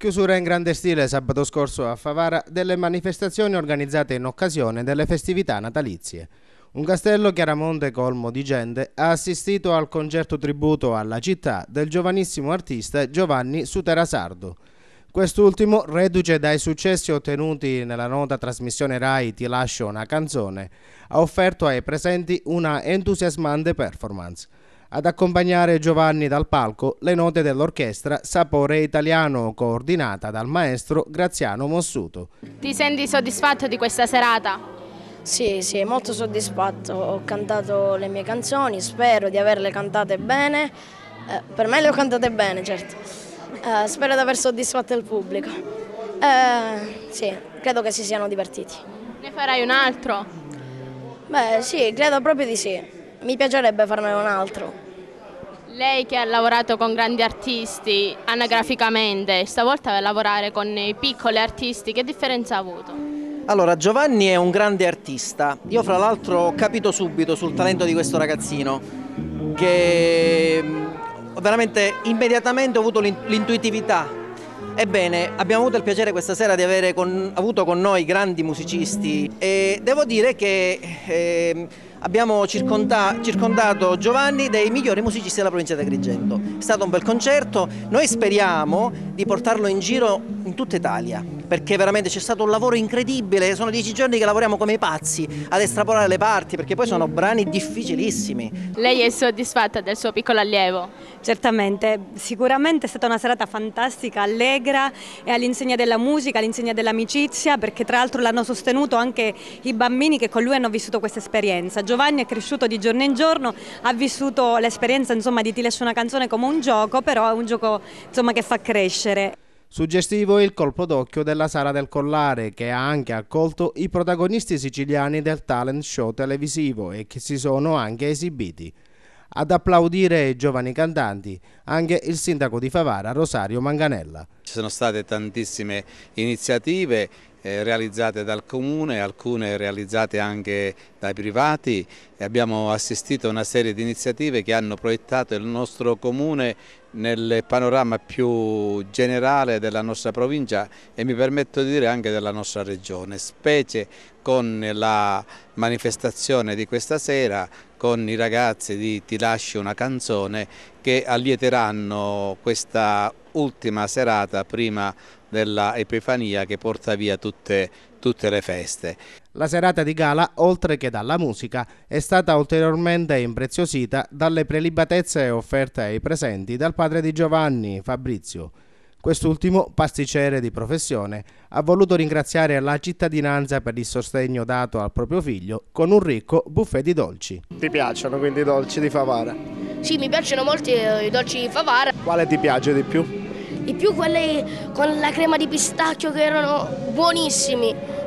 Chiusura in grande stile sabato scorso a Favara delle manifestazioni organizzate in occasione delle festività natalizie. Un castello chiaramente colmo di gente ha assistito al concerto tributo alla città del giovanissimo artista Giovanni Suterasardo. Quest'ultimo, reduce dai successi ottenuti nella nota trasmissione Rai Ti lascio una canzone, ha offerto ai presenti una entusiasmante performance. Ad accompagnare Giovanni dal palco le note dell'orchestra Sapore Italiano coordinata dal maestro Graziano Mossuto. Ti senti soddisfatto di questa serata? Sì, sì, molto soddisfatto. Ho cantato le mie canzoni, spero di averle cantate bene. Eh, per me le ho cantate bene, certo. Eh, spero di aver soddisfatto il pubblico. Eh, sì, credo che si siano divertiti. Ne farai un altro? Beh, sì, credo proprio di sì. Mi piacerebbe farne un altro. Lei che ha lavorato con grandi artisti anagraficamente, stavolta per lavorare con i piccoli artisti, che differenza ha avuto? Allora, Giovanni è un grande artista. Io fra l'altro ho capito subito sul talento di questo ragazzino che mm, veramente immediatamente ho avuto l'intuitività. Ebbene, abbiamo avuto il piacere questa sera di avere con, avuto con noi grandi musicisti e devo dire che eh, Abbiamo circonda circondato Giovanni dei migliori musicisti della provincia di Agrigento. È stato un bel concerto, noi speriamo di portarlo in giro in tutta Italia perché veramente c'è stato un lavoro incredibile, sono dieci giorni che lavoriamo come i pazzi ad estrapolare le parti perché poi sono brani difficilissimi. Lei è soddisfatta del suo piccolo allievo? Certamente, sicuramente è stata una serata fantastica, allegra e all'insegna della musica, all'insegna dell'amicizia perché tra l'altro l'hanno sostenuto anche i bambini che con lui hanno vissuto questa esperienza. Giovanni è cresciuto di giorno in giorno, ha vissuto l'esperienza di Ti lascio una canzone come un gioco, però è un gioco insomma, che fa crescere. Suggestivo il colpo d'occhio della Sara del Collare, che ha anche accolto i protagonisti siciliani del talent show televisivo e che si sono anche esibiti. Ad applaudire i giovani cantanti anche il sindaco di Favara Rosario Manganella. Ci sono state tantissime iniziative eh, realizzate dal comune, alcune realizzate anche dai privati e abbiamo assistito a una serie di iniziative che hanno proiettato il nostro comune nel panorama più generale della nostra provincia e mi permetto di dire anche della nostra regione, specie con la manifestazione di questa sera con i ragazzi di Ti lascio una canzone che allieteranno questa ultima serata prima della Epifania che porta via tutte, tutte le feste. La serata di gala, oltre che dalla musica, è stata ulteriormente impreziosita dalle prelibatezze offerte ai presenti dal padre di Giovanni, Fabrizio. Quest'ultimo, pasticcere di professione, ha voluto ringraziare la cittadinanza per il sostegno dato al proprio figlio con un ricco buffet di dolci. Ti piacciono quindi i dolci di Favara? Sì, mi piacciono molto eh, i dolci di Favara. Quale ti piace di più? di più quelli con la crema di pistacchio che erano buonissimi.